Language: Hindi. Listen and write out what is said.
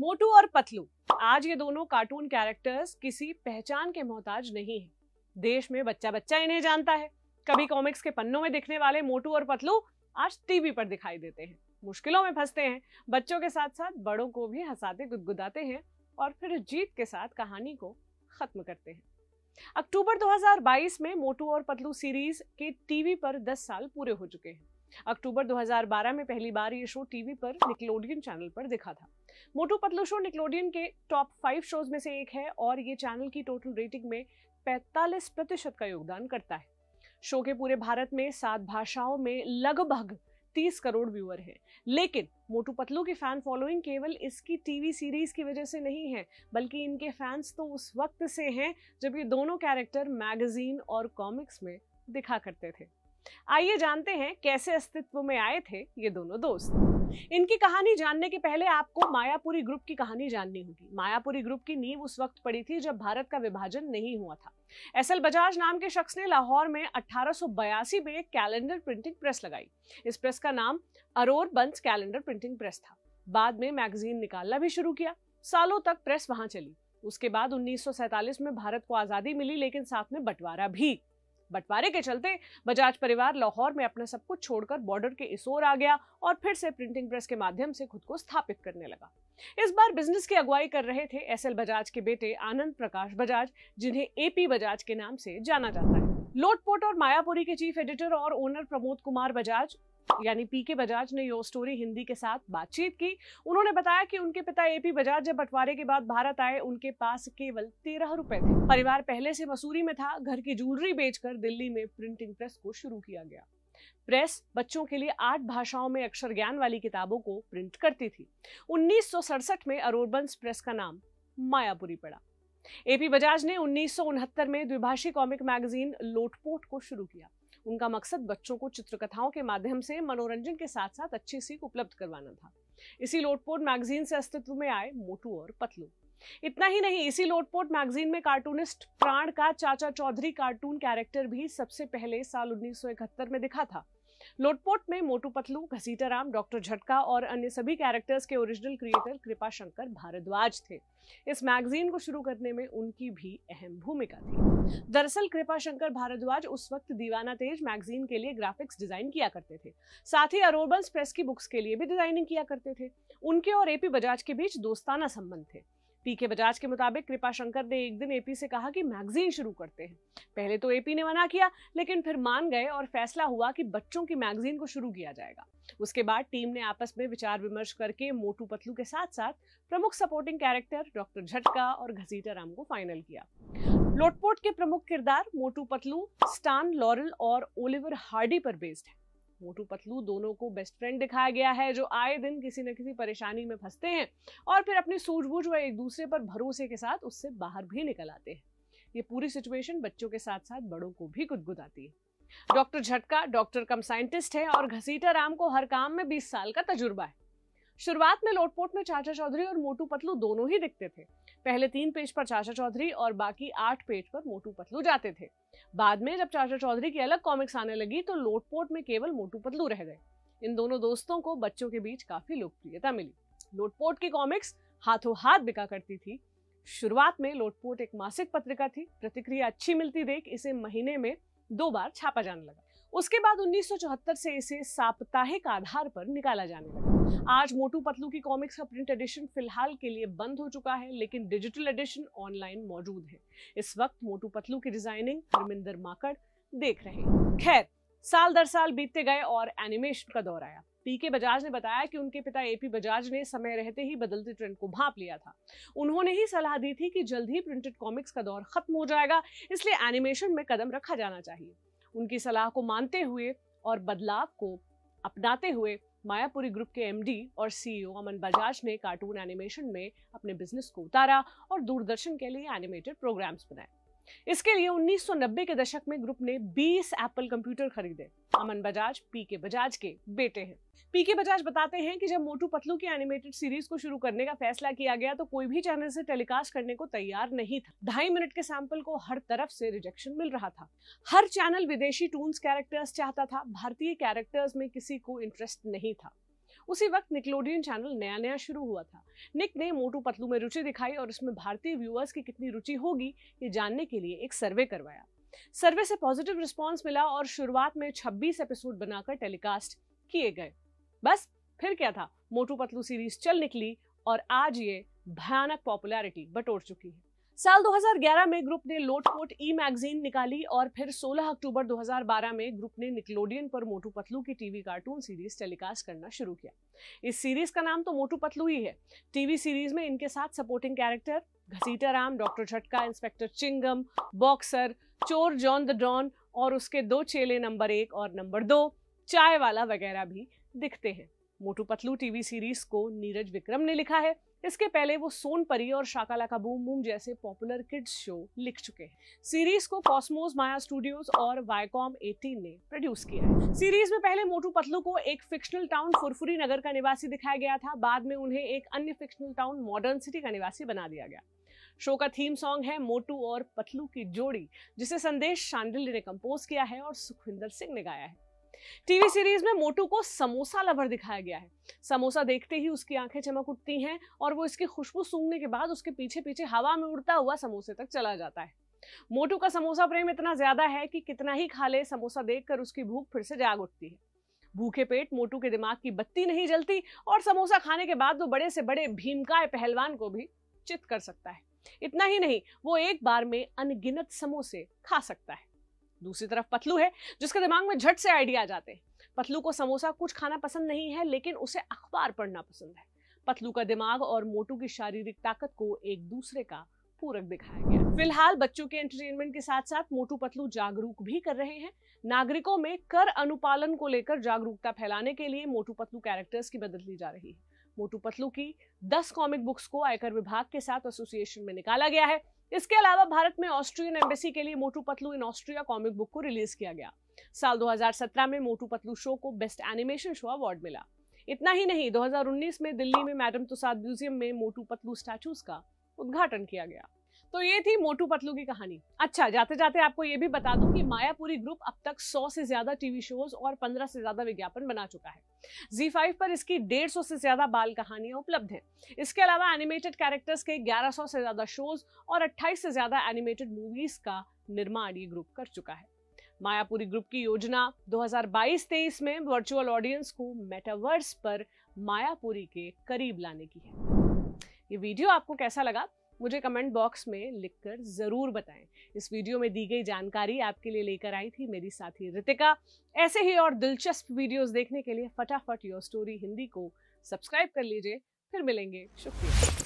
मोटू और पतलू आज ये दोनों कार्टून कैरेक्टर्स किसी पहचान के मोहताज नहीं है देश में बच्चा बच्चा इन्हें जानता है कभी कॉमिक्स के पन्नों में दिखने वाले मोटू और पतलू आज टीवी पर दिखाई देते हैं मुश्किलों में फंसते हैं बच्चों के साथ साथ बड़ों को भी हंसाते गुदगुदाते हैं और फिर जीत के साथ कहानी को खत्म करते हैं अक्टूबर 2022 में मोटू और पतलू सीरीज के टीवी पर 10 साल पूरे हो चुके हैं अक्टूबर 2012 में पहली बार ये शो टीवी पर निकलोडियन चैनल पर दिखा था मोटू पतलू शो निकलोडियन के टॉप फाइव शोज में से एक है और ये चैनल की टोटल रेटिंग में 45 प्रतिशत का योगदान करता है शो के पूरे भारत में सात भाषाओं में लगभग 30 करोड़ व्यूअर हैं लेकिन मोटू पतलू की फैन फॉलोइंग केवल इसकी टीवी सीरीज की वजह से नहीं है बल्कि इनके फैंस तो उस वक्त से हैं जब ये दोनों कैरेक्टर मैगजीन और कॉमिक्स में दिखा करते थे आइए जानते हैं कैसे अस्तित्व में आए थे ये दोनों दोस्त इनकी कहानी जानने के पहले आपको मायापुरी ग्रुप की कहानी जाननी होगी मायापुरी ग्रुप की नींव उस वक्त पड़ी थी जब भारत का विभाजन नहीं हुआ था एस एल बजाज नाम के शख्स ने लाहौर में 1882 में एक कैलेंडर प्रिंटिंग प्रेस लगाई इस प्रेस का नाम अरोर बंस कैलेंडर प्रिंटिंग प्रेस था बाद में मैगजीन निकालना भी शुरू किया सालों तक प्रेस वहां चली उसके बाद 1947 में भारत को आज़ादी मिली लेकिन साथ में बंटवारा भी बंटवारे के चलते बजाज परिवार लाहौर में अपना सब कुछ छोड़कर बॉर्डर के इसोर आ गया और फिर से प्रिंटिंग प्रेस के माध्यम से खुद को स्थापित करने लगा इस बार बिजनेस की अगुवाई कर रहे थे एस एल बजाज के बेटे आनंद प्रकाश बजाज जिन्हें एपी बजाज के नाम से जाना जाता है लोटपोट और मायापुरी के चीफ एडिटर और ओनर प्रमोद कुमार बजाज यानी पी के बजाज ने योर स्टोरी हिंदी के साथ बातचीत की उन्होंने बताया कि उनके पिता ए पी बजाज जब बंटवारे के बाद भारत आए उनके पास केवल तेरह रुपए थे परिवार पहले से मसूरी में था घर की ज्वेलरी बेचकर दिल्ली में प्रिंटिंग प्रेस को शुरू किया गया प्रेस बच्चों के लिए आठ भाषाओं में अक्षर ज्ञान वाली किताबों को प्रिंट करती थी उन्नीस में अरोबंस प्रेस का नाम मायापुरी पड़ा एपी बजाज ने उन्नीस में द्विभाषी कॉमिक मैगजीन लोटपोट को शुरू किया उनका मकसद बच्चों को चित्रकथाओं के माध्यम से मनोरंजन के साथ साथ अच्छी सीख उपलब्ध करवाना था इसी लोटपोट मैगजीन से अस्तित्व में आए मोटू और पतलू इतना ही नहीं इसी लोटपोट मैगजीन में कार्टूनिस्ट प्राण का चाचा चौधरी कार्टून कैरेक्टर भी सबसे पहले साल उन्नीस में दिखा था लोटपोट में मोटू पतलू घसीटाराम डॉक्टर झटका और अन्य सभी कैरेक्टर्स के ओरिजिनल क्रिएटर कृपा शंकर भारद्वाज थे इस मैगजीन को शुरू करने में उनकी भी अहम भूमिका थी दरअसल कृपा शंकर भारद्वाज उस वक्त दीवाना तेज मैगजीन के लिए ग्राफिक्स डिजाइन किया करते थे साथ ही अरोबल्स प्रेस की बुक्स के लिए भी डिजाइनिंग किया करते थे उनके और एपी बजाज के बीच दोस्ताना संबंध थे पीके बजाज के मुताबिक कृपा शंकर ने एक दिन एपी से कहा कि मैगजीन शुरू करते हैं पहले तो एपी ने मना किया लेकिन फिर मान गए और फैसला हुआ कि बच्चों की मैगजीन को शुरू किया जाएगा उसके बाद टीम ने आपस में विचार विमर्श करके मोटू पतलू के साथ साथ प्रमुख सपोर्टिंग कैरेक्टर डॉक्टर झटका और घसीटा राम को फाइनल किया लोटपोट के प्रमुख किरदार मोटू पतलू स्टान लॉरल और ओलिवर हार्डी पर बेस्ड है मोटू पतलू दोनों को बेस्ट फ्रेंड दिखाया गया है जो आए दिन किसी न किसी परेशानी में फंसते हैं और फिर अपनी सूझबूझ व एक दूसरे पर भरोसे के साथ उससे बाहर भी निकल आते हैं ये पूरी सिचुएशन बच्चों के साथ साथ बड़ों को भी गुदगुदाती है डॉक्टर झटका डॉक्टर कम साइंटिस्ट है और घसीटा राम को हर काम में बीस साल का तजुर्बा है शुरुआत में लोटपोट में चाचा चौधरी और मोटू पतलू दोनों ही दिखते थे पहले तीन पेज पर चाचा चौधरी और बाकी आठ पेज पर मोटू पतलू जाते थे बाद में जब चाचा चौधरी की अलग कॉमिक्स आने लगी तो लोटपोट में केवल मोटू पतलू रह गए इन दोनों दोस्तों को बच्चों के बीच काफी लोकप्रियता मिली लोटपोट की कॉमिक्स हाथों हाथ बिका करती थी शुरुआत में लोटपोट एक मासिक पत्रिका थी प्रतिक्रिया अच्छी मिलती देख इसे महीने में दो बार छापा जाने लगा उसके बाद 1974 से इसे साप्ताहिक आधार पर निकाला जाने लगा आज मोटू पतलू की कॉमिक्स का प्रिंट एडिशन फिलहाल के लिए बंद हो चुका है लेकिन डिजिटल एडिशन ऑनलाइन मौजूद है इस वक्त मोटू पतलू की डिजाइनिंग धर्मिंदर माकड़ देख रहे खैर साल दर साल बीतते गए और एनिमेशन का दौर आया पीके बजाज ने बताया कि उनके पिता एपी बजाज ने समय रहते ही बदलते ट्रेंड को भाप लिया था उन्होंने ही सलाह दी थी कि जल्द ही प्रिंटेड कॉमिक्स का दौर खत्म हो जाएगा इसलिए एनिमेशन में कदम रखा जाना चाहिए उनकी सलाह को मानते हुए और बदलाव को अपनाते हुए मायापुरी ग्रुप के एमडी और सीईओ e अमन बजाज ने कार्टून एनिमेशन में अपने बिजनेस को उतारा और दूरदर्शन के लिए एनिमेटेड प्रोग्राम्स बनाए इसके लिए 1990 के दशक में ग्रुप ने 20 एप्पल कंप्यूटर खरीदे अमन बजाज पी के बजाज के बेटे हैं पी के बजाज बताते हैं कि जब मोटू पतलू की एनिमेटेड सीरीज को शुरू करने का फैसला किया गया तो कोई भी चैनल से टेलीकास्ट करने को तैयार नहीं था ढाई मिनट के सैंपल को हर तरफ से रिजेक्शन मिल रहा था हर चैनल विदेशी टून्स कैरेक्टर्स चाहता था भारतीय कैरेक्टर्स में किसी को इंटरेस्ट नहीं था उसी वक्त निकलोडियन चैनल नया नया शुरू हुआ था निक ने मोटू पतलू में रुचि दिखाई और इसमें भारतीय व्यूअर्स की कितनी रुचि होगी ये जानने के लिए एक सर्वे करवाया सर्वे से पॉजिटिव रिस्पॉन्स मिला और शुरुआत में छब्बीस एपिसोड बनाकर टेलीकास्ट किए गए बस फिर क्या था मोटू पतलू सीरीज चल निकली और आज ये भयानक पॉपुलैरिटी बटोर चुकी है साल 2011 में ग्रुप ने लोटपोट ई मैगजीन निकाली और फिर 16 अक्टूबर 2012 में ग्रुप ने निकलोडियन पर मोटू पतलू की टीवी कार्टून सीरीज टेलीकास्ट करना शुरू किया इस सीरीज का नाम तो मोटू पतलू ही है टीवी सीरीज में इनके साथ supporting character Ghasitaram doctor Jhatka inspector Chingam boxer चोर जॉन द डॉन और उसके दो चेले नंबर एक और नंबर दो चाय वाला वगैरह भी दिखते हैं मोटू पतलू टीवी सीरीज को नीरज विक्रम ने लिखा है इसके पहले वो सोनपरी और शाकाला का बूम बूम जैसे पॉपुलर किड्स शो लिख चुके हैं सीरीज को कॉस्मोस माया स्टूडियोज और वायकॉम 18 ने प्रोड्यूस किया है सीरीज में पहले मोटू पतलू को एक फिक्शनल टाउन फुरफुरी नगर का निवासी दिखाया गया था बाद में उन्हें एक अन्य फिक्शनल टाउन मॉडर्न सिटी का निवासी बना दिया गया शो का थीम सॉन्ग है मोटू और पतलू की जोड़ी जिसे संदेश शांडिल्य ने कंपोज किया है और सुखविंदर सिंह ने गाया है टीवी सीरीज में मोटू को समोसा लवर दिखाया गया है समोसा देखते ही उसकी आंखें चमक उठती हैं और वो इसकी खुशबू सूंघने के बाद उसके पीछे पीछे हवा में उड़ता हुआ समोसे तक चला जाता है मोटू का समोसा प्रेम इतना ज्यादा है कि कितना ही खा ले समोसा देखकर उसकी भूख फिर से जाग उठती है भूखे पेट मोटू के दिमाग की बत्ती नहीं जलती और समोसा खाने के बाद वो बड़े से बड़े भीमकाय पहलवान को भी चित कर सकता है इतना ही नहीं वो एक बार में अनगिनत समोसे खा सकता है दूसरी तरफ पतलू है जिसके दिमाग में झट से आइडिया आ जाते हैं पतलू को समोसा कुछ खाना पसंद नहीं है लेकिन उसे अखबार पढ़ना पसंद है पतलू का दिमाग और मोटू की शारीरिक ताकत को एक दूसरे का पूरक दिखाया गया फिलहाल बच्चों के एंटरटेनमेंट के साथ साथ मोटू पतलू जागरूक भी कर रहे हैं नागरिकों में कर अनुपालन को लेकर जागरूकता फैलाने के लिए मोटू पतलू कैरेक्टर्स की मदद ली जा रही है मोटू पतलू की 10 कॉमिक बुक्स को आयकर विभाग के साथ एसोसिएशन में निकाला गया है इसके अलावा भारत में ऑस्ट्रियन एम्बेसी के लिए Motu Patlu in Austria comic book को रिलीज किया गया साल 2017 में मोटू पतलू शो को बेस्ट एनिमेशन शो अवार्ड मिला इतना ही नहीं 2019 में दिल्ली में मैडम तुसाद म्यूजियम में मोटू पतलू स्टैचूज का उद्घाटन किया गया तो ये थी मोटू पतलू की कहानी अच्छा जाते जाते आपको ये भी बता दूं कि मायापुरी ग्रुप अब तक 100 से ज्यादा टीवी शोज और 15 से ज्यादा विज्ञापन बना चुका है Z5 पर इसकी 150 से ज्यादा बाल कहानियां उपलब्ध हैं इसके अलावा एनिमेटेड कैरेक्टर्स के 1100 से ज्यादा शोज और 28 से ज्यादा एनिमेटेड मूवीज का निर्माण ये ग्रुप कर चुका है मायापुरी ग्रुप की योजना 2022-23 में वर्चुअल ऑडियंस को मेटावर्स पर मायापुरी के करीब लाने की है ये वीडियो आपको कैसा लगा मुझे कमेंट बॉक्स में लिखकर ज़रूर बताएं इस वीडियो में दी गई जानकारी आपके लिए लेकर आई थी मेरी साथी रितिका ऐसे ही और दिलचस्प वीडियोस देखने के लिए फटाफट योर स्टोरी हिंदी को सब्सक्राइब कर लीजिए फिर मिलेंगे शुक्रिया